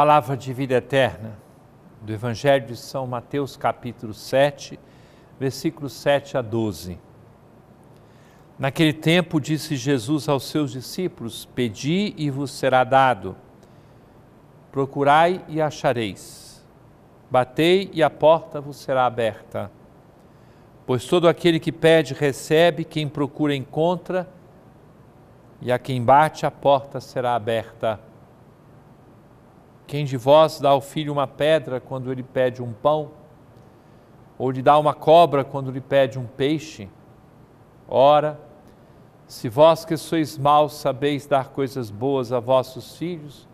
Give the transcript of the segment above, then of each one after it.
palavra de vida eterna do Evangelho de São Mateus, capítulo 7, versículos 7 a 12. Naquele tempo disse Jesus aos seus discípulos: Pedi e vos será dado, procurai e achareis, batei e a porta vos será aberta. Pois todo aquele que pede, recebe, quem procura, encontra, e a quem bate, a porta será aberta. Quem de vós dá ao filho uma pedra quando ele pede um pão? Ou lhe dá uma cobra quando lhe pede um peixe? Ora, se vós que sois maus sabeis dar coisas boas a vossos filhos,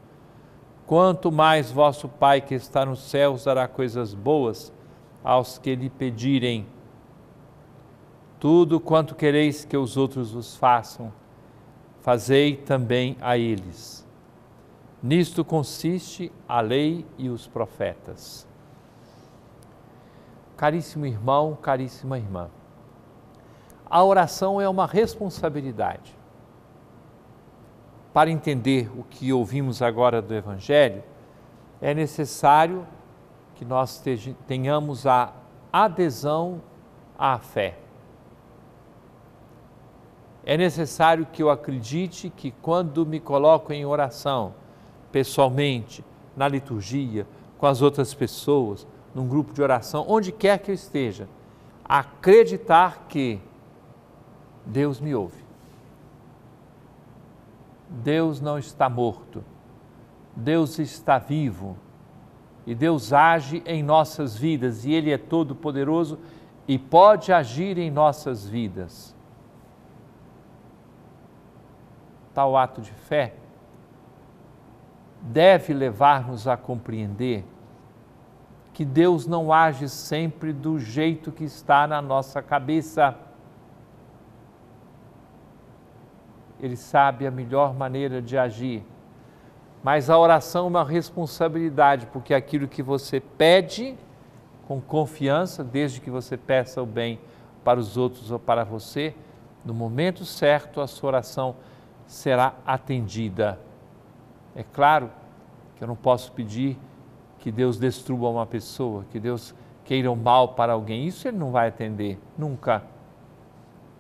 quanto mais vosso Pai que está nos céus dará coisas boas aos que lhe pedirem. Tudo quanto quereis que os outros vos façam, fazei também a eles Nisto consiste a lei e os profetas. Caríssimo irmão, caríssima irmã, a oração é uma responsabilidade. Para entender o que ouvimos agora do Evangelho, é necessário que nós tenhamos a adesão à fé. É necessário que eu acredite que quando me coloco em oração, pessoalmente, na liturgia, com as outras pessoas, num grupo de oração, onde quer que eu esteja, acreditar que Deus me ouve. Deus não está morto, Deus está vivo e Deus age em nossas vidas e Ele é todo-poderoso e pode agir em nossas vidas. Tal ato de fé deve levar-nos a compreender que Deus não age sempre do jeito que está na nossa cabeça. Ele sabe a melhor maneira de agir. Mas a oração é uma responsabilidade, porque é aquilo que você pede com confiança, desde que você peça o bem para os outros ou para você, no momento certo a sua oração será atendida. É claro que eu não posso pedir que Deus destrua uma pessoa, que Deus queira o mal para alguém. Isso ele não vai atender, nunca.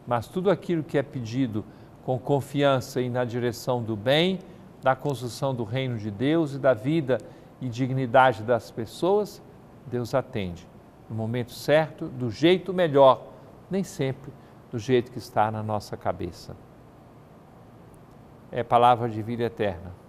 Mas tudo aquilo que é pedido com confiança e na direção do bem, da construção do reino de Deus e da vida e dignidade das pessoas, Deus atende. No momento certo, do jeito melhor, nem sempre do jeito que está na nossa cabeça. É palavra de vida eterna.